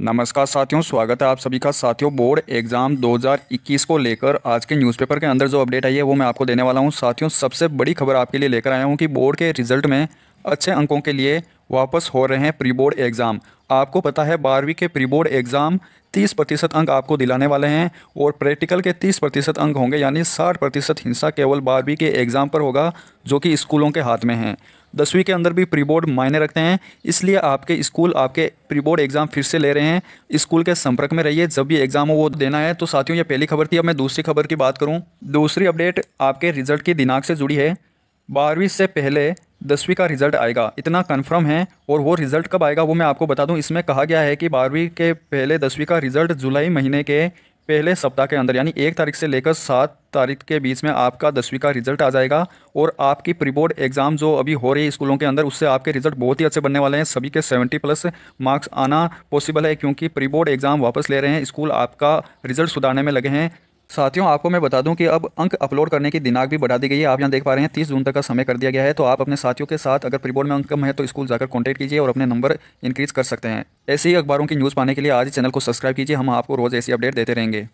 नमस्कार साथियों स्वागत है आप सभी का साथियों बोर्ड एग्जाम 2021 को लेकर आज के न्यूज़पेपर के अंदर जो अपडेट आई है वो मैं आपको देने वाला हूं साथियों सबसे बड़ी खबर आपके लिए लेकर आया हूं कि बोर्ड के रिजल्ट में अच्छे अंकों के लिए वापस हो रहे हैं प्री बोर्ड एग्ज़ाम आपको पता है बारहवीं के प्री बोर्ड एग्ज़ाम 30 प्रतिशत अंक आपको दिलाने वाले हैं और प्रैक्टिकल के 30 प्रतिशत अंक होंगे यानी 60 प्रतिशत हिस्सा केवल बारहवीं के एग्ज़ाम पर होगा जो कि स्कूलों के हाथ में है दसवीं के अंदर भी प्री बोर्ड मायने रखते हैं इसलिए आपके स्कूल आपके प्री बोर्ड एग्ज़ाम फिर से ले रहे हैं स्कूल के संपर्क में रहिए जब भी एग्ज़ाम हो वो देना है तो साथियों ये पहली खबर थी अब मैं दूसरी खबर की बात करूँ दूसरी अपडेट आपके रिजल्ट की दिनांक से जुड़ी है बारहवीं से पहले दसवीं का रिज़ल्ट आएगा इतना कन्फर्म है और वो रिज़ल्ट कब आएगा वो मैं आपको बता दूं इसमें कहा गया है कि बारहवीं के पहले दसवीं का रिज़ल्ट जुलाई महीने के पहले सप्ताह के अंदर यानी एक तारीख से लेकर सात तारीख के बीच में आपका दसवीं का रिजल्ट आ जाएगा और आपकी प्री बोर्ड एग्ज़ाम जो अभी हो रही है स्कूलों के अंदर उससे आपके रिजल्ट बहुत ही अच्छे बनने वाले हैं सभी के सेवेंटी प्लस मार्क्स आना पॉसिबल है क्योंकि प्री बोर्ड एग्ज़ाम वापस ले रहे हैं स्कूल आपका रिजल्ट सुधारने में लगे हैं साथियों आपको मैं बता दूं कि अब अंक अपलोड करने की दिनांक भी बढ़ा दी गई है आप यहाँ देख पा रहे हैं तीस जून तक का समय कर दिया गया है तो आप अपने साथियों के साथ अगर प्रीबोर्ड में अंक कम है तो स्कूल जाकर कॉन्टैक्ट कीजिए और अपने नंबर इंक्रीज कर सकते हैं ऐसे ही अखबारों की न्यूज़ पाने के लिए आज चैनल को सब्सक्राइब कीजिए हम आपको रोज़ ऐसी अपडेट देते रहेंगे